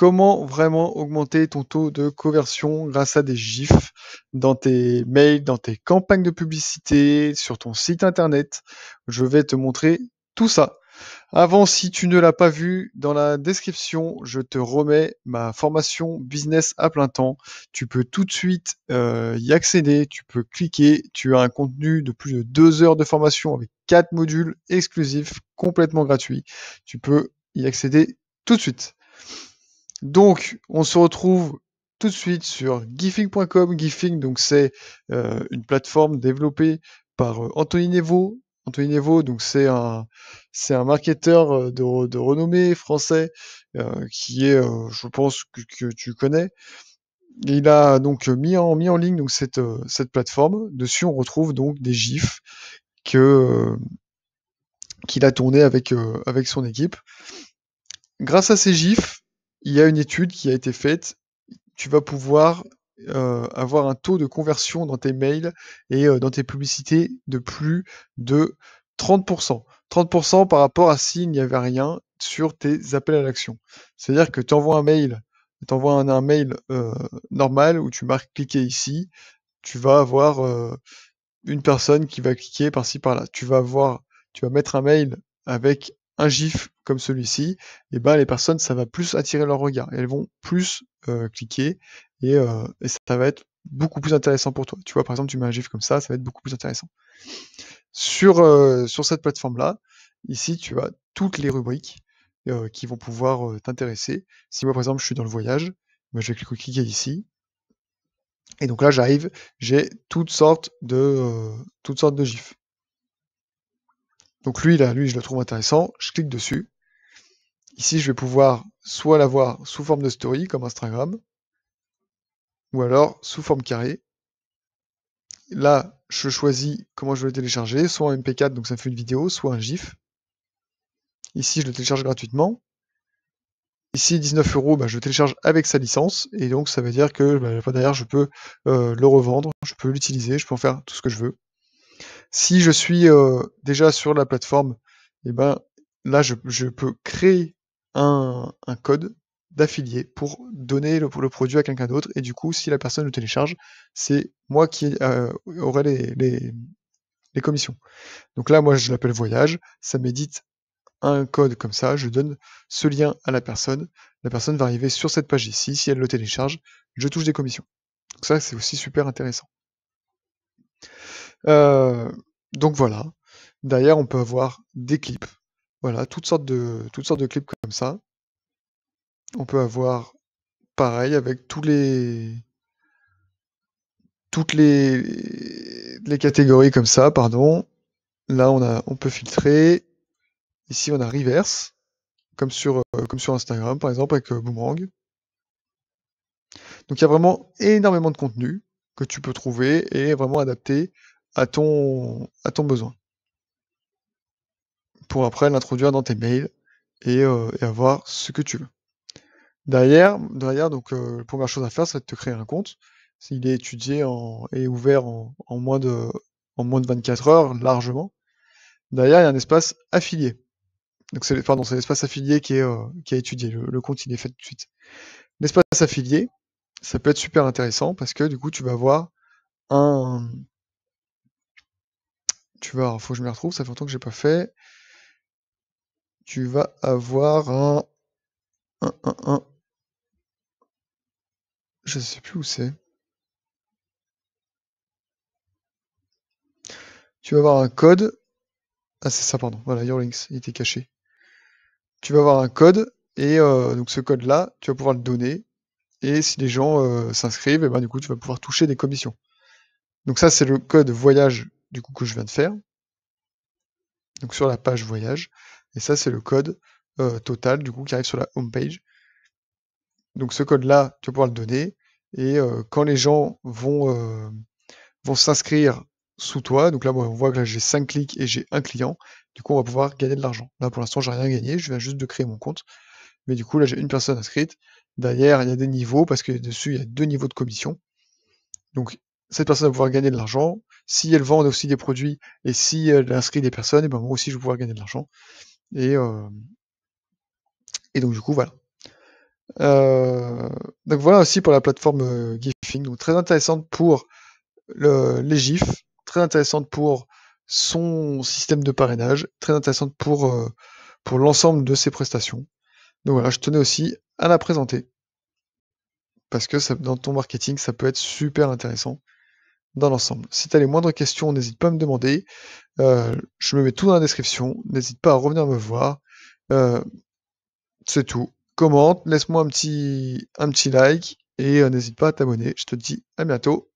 comment vraiment augmenter ton taux de conversion grâce à des GIFs dans tes mails, dans tes campagnes de publicité, sur ton site internet. Je vais te montrer tout ça. Avant, si tu ne l'as pas vu, dans la description, je te remets ma formation business à plein temps. Tu peux tout de suite euh, y accéder, tu peux cliquer, tu as un contenu de plus de deux heures de formation avec quatre modules exclusifs, complètement gratuits. Tu peux y accéder tout de suite. Donc, on se retrouve tout de suite sur gifing.com. Gifing, donc c'est euh, une plateforme développée par euh, Anthony Nevo. Anthony Nevo, donc c'est un c'est un marketeur euh, de, de, renommée français qui est, je pense que, que, tu connais. Il a donc mis en mis en ligne donc cette cette plateforme. Dessus, on retrouve donc des gifs que qu'il a tourné avec avec son équipe. Grâce à ces gifs, il y a une étude qui a été faite. Tu vas pouvoir euh, avoir un taux de conversion dans tes mails et euh, dans tes publicités de plus de 30%. 30% par rapport à s'il n'y avait rien sur tes appels à l'action. C'est-à-dire que tu envoies un mail, tu un, mail euh, normal où tu marques cliquer ici, tu vas avoir une personne qui va cliquer par-ci par-là. Tu vas avoir, tu vas mettre un mail avec un GIF comme celui-ci, et ben, les personnes, ça va plus attirer leur regard. elles vont plus euh, cliquer euh, et, ça va être beaucoup plus intéressant pour toi. Tu vois, par exemple, tu mets un GIF comme ça, ça va être beaucoup plus intéressant. Sur, euh, sur cette plateforme-là, ici, tu as toutes les rubriques qui vont pouvoir t'intéresser. Si moi, par exemple, je suis dans le voyage, ben, je vais cliquer ici. Et donc là, j'arrive, j'ai toutes sortes de toutes sortes de GIFs. Donc lui, là, lui, je le trouve intéressant, je clique dessus. Ici, je vais pouvoir soit l'avoir sous forme de story, comme Instagram, ou alors sous forme carré. Là, je choisis comment je veux le télécharger, soit un MP4, donc ça me fait une vidéo, soit un GIF. Ici, je le télécharge gratuitement. Ici, 19 euros, bah, je le télécharge avec sa licence, et donc ça veut dire que bah, derrière, je peux euh, le revendre, je peux l'utiliser, je peux en faire tout ce que je veux. Si je suis euh, déjà sur la plateforme, eh ben là je, peux créer un, code d'affilié pour donner le, le produit à quelqu'un d'autre. Et du coup, si la personne le télécharge, c'est moi qui euh, aurai les, les, commissions. Donc là, moi, je l'appelle voyage. Ça m'édite un code comme ça. Je donne ce lien à la personne. La personne va arriver sur cette page ici. Si elle le télécharge, je touche des commissions. Donc ça, c'est aussi super intéressant. Euh, donc voilà. Derrière, on peut avoir des clips. Voilà, toutes sortes de, toutes sortes de clips comme ça. On peut avoir pareil avec tous les toutes les, les catégories comme ça, pardon. Là, on, a, on peut filtrer. Ici, on a reverse, comme sur, euh, comme sur Instagram, par exemple, avec euh, Boomerang. Donc, il y a vraiment énormément de contenu que tu peux trouver et vraiment adapté à ton, à ton besoin. Pour après l'introduire dans tes mails et, avoir euh, ce que tu veux. Derrière, derrière donc, euh, la première chose à faire, c'est de te créer un compte. Il est étudié en, et ouvert en, moins de, en moins de 24 heures, largement. Derrière, il y a un espace affilié. Donc c'est, pardon, c'est l'espace affilié qui est, euh, qui est étudié. Le, le, compte, il est fait tout de suite. L'espace affilié, ça peut être super intéressant parce que du coup, tu vas avoir un, tu vas, faut que je me retrouve, ça fait longtemps que j'ai pas fait. Tu vas avoir un, un, un, Je sais plus où c'est. Tu vas avoir un code. Ah c'est ça, pardon. Voilà, your links, il était caché. Tu vas avoir un code et euh, donc ce code-là, tu vas pouvoir le donner. Et si les gens euh, s'inscrivent, et eh ben du coup tu vas pouvoir toucher des commissions. Donc ça c'est le code voyage du coup que je viens de faire. Donc sur la page voyage. Et ça, c'est le code euh, total du coup qui arrive sur la home page. Donc ce code-là, tu vas pouvoir le donner. Et euh, quand les gens vont, euh, vont s'inscrire sous toi, donc là on voit que là j'ai 5 clics et j'ai un client, du coup on va pouvoir gagner de l'argent. Là pour l'instant j'ai rien gagné, je viens juste de créer mon compte. Mais du coup là j'ai une personne inscrite. Derrière, il y a des niveaux, parce que dessus, il y a deux niveaux de commission. Donc cette personne va pouvoir gagner de l'argent si elle vend aussi des produits et si elle inscrit des personnes, et eh ben moi aussi je vais pouvoir gagner de l'argent. Et, euh, et donc du coup voilà. Euh, donc voilà aussi pour la plateforme euh, Gifing donc très intéressante pour le, les GIFs, très intéressante pour son système de parrainage, très intéressante pour, pour l'ensemble de ses prestations. Donc voilà, je tenais aussi à la présenter parce que dans ton marketing, ça peut être super intéressant dans l'ensemble. Si tu as les moindres questions, n'hésite pas à me demander. Euh, je me mets tout dans la description. N'hésite pas à revenir me voir. Euh, c'est tout. Commente, laisse-moi un petit, un petit like et euh, n'hésite pas à t'abonner. Je te dis à bientôt.